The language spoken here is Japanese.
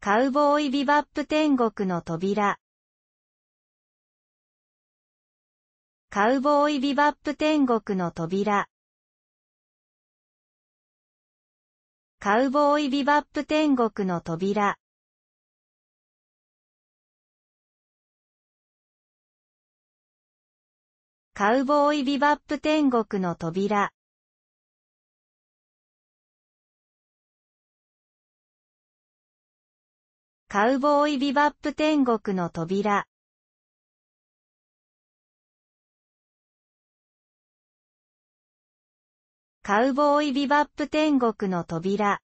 カウボーイビバップ天国の扉。カウボーイビバップ天国の扉。カウボーイビバップ天国の扉。カウボーイビバップ天国の扉。カウボーイビバップ天国の扉。カウボーイビバップ天国の扉。